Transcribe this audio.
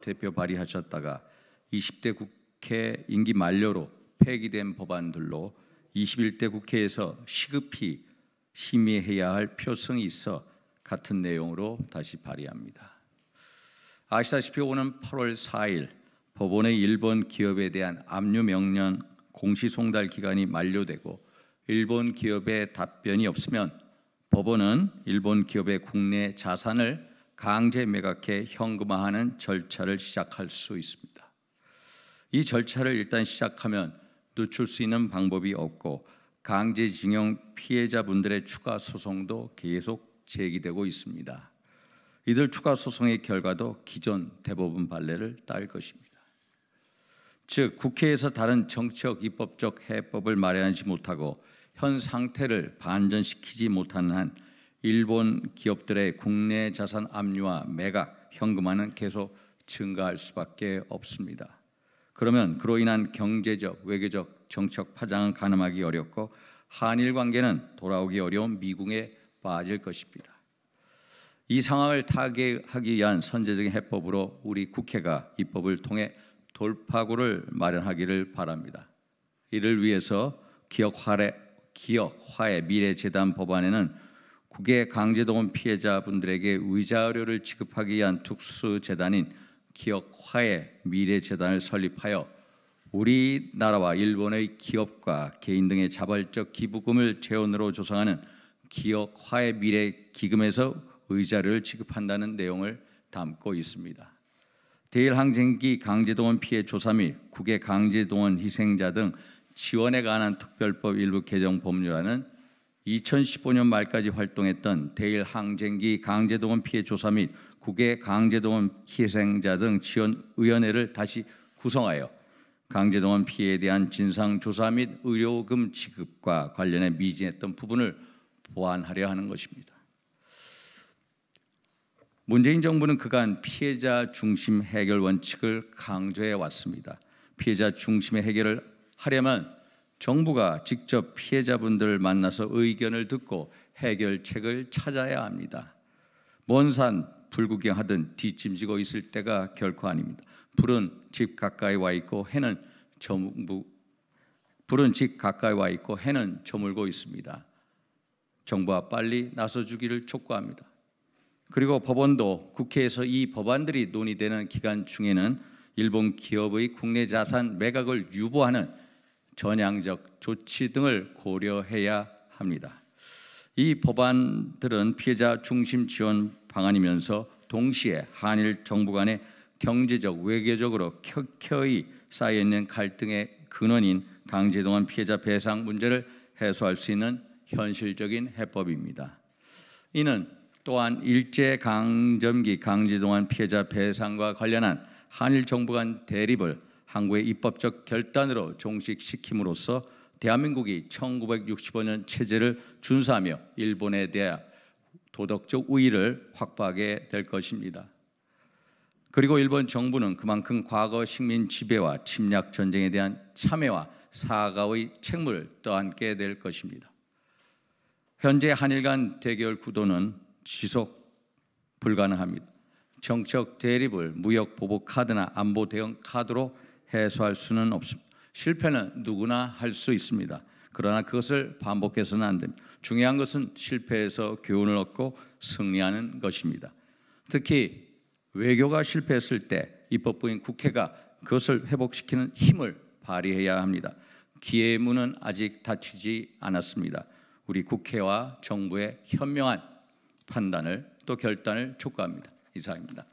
대표 발의하셨다가 20대 국회 임기 만료로 폐기된 법안들로 21대 국회에서 시급히 심의해야 할 필요성이 있어 같은 내용으로 다시 발의합니다. 아시다시피 오는 8월 4일 법원의 일본 기업에 대한 압류 명령 공시송달 기간이 만료되고 일본 기업의 답변이 없으면 법원은 일본 기업의 국내 자산을 강제 매각해 현금화하는 절차를 시작할 수 있습니다. 이 절차를 일단 시작하면 늦출 수 있는 방법이 없고 강제징용 피해자분들의 추가 소송도 계속 제기되고 있습니다. 이들 추가 소송의 결과도 기존 대법원 판례를 따를 것입니다. 즉 국회에서 다른 정치적 입법적 해법을 마련하지 못하고 현 상태를 반전시키지 못하는 한 일본 기업들의 국내 자산 압류와 매각, 현금화는 계속 증가할 수밖에 없습니다. 그러면 그로 인한 경제적, 외교적, 정책 파장은 가늠하기 어렵고 한일 관계는 돌아오기 어려운 미궁에 빠질 것입니다. 이 상황을 타개하기 위한 선제적인 해법으로 우리 국회가 입법을 통해 돌파구를 마련하기를 바랍니다. 이를 위해서 기업화의, 기업화의 미래재단 법안에는 국외 강제동원 피해자분들에게 의자 료를 지급하기 위한 특수 재단인 기업화의 미래 재단을 설립하여 우리나라와 일본의 기업과 개인 등의 자발적 기부금을 재원으로 조성하는 기업화의 미래 기금에서 의자를 지급한다는 내용을 담고 있습니다. 대일 항쟁기 강제동원 피해 조사 및 국외 강제동원 희생자 등 지원에 관한 특별법 일부 개정 법률안은 2015년 말까지 활동했던 대일 항쟁기 강제동원 피해 조사 및 국외 강제동원 희생자 등 지원 위원회를 다시 구성하여 강제동원 피해에 대한 진상 조사 및 의료금 지급과 관련해 미진했던 부분을 보완하려 하는 것입니다. 문재인 정부는 그간 피해자 중심 해결 원칙을 강조해 왔습니다. 피해자 중심의 해결을 하려면 정부가 직접 피해자분들을 만나서 의견을 듣고 해결책을 찾아야 합니다. 먼산 불구경하던 뒷짐지고 있을 때가 결코 아닙니다. 불은 집 가까이 와 있고 해는 저무 불은 집 가까이 와 있고 해는 저물고 있습니다. 정부가 빨리 나서 주기를 촉구합니다. 그리고 법원도 국회에서 이 법안들이 논의되는 기간 중에는 일본 기업의 국내 자산 매각을 유보하는 전향적 조치 등을 고려해야 합니다. 이 법안들은 피해자 중심 지원 방안이면서 동시에 한일 정부 간의 경제적, 외교적으로 켜켜이 쌓여 있는 갈등의 근원인 강제동원 피해자 배상 문제를 해소할 수 있는 현실적인 해법입니다. 이는 또한 일제 강점기 강제동원 피해자 배상과 관련한 한일 정부 간 대립을 항구의 입법적 결단으로 종식시킴으로써 대한민국이 1965년 체제를 준수하며 일본에 대한 도덕적 우위를 확보하게 될 것입니다. 그리고 일본 정부는 그만큼 과거 식민 지배와 침략 전쟁에 대한 참회와 사과의 책무를 떠안게 될 것입니다. 현재 한일 간 대결 구도는 지속 불가능합니다. 정책 대립을 무역 보복 카드나 안보 대응 카드로 해소할 수는 없습니다. 실패는 누구나 할 수 있습니다. 그러나 그것을 반복해서는 안 됩니다. 중요한 것은 실패에서 교훈을 얻고 승리하는 것입니다. 특히 외교가 실패했을 때 입법부인 국회가 그것을 회복시키는 힘을 발휘해야 합니다. 기회의 문은 아직 닫히지 않았습니다. 우리 국회와 정부의 현명한 판단을 또 결단을 촉구합니다. 이상입니다.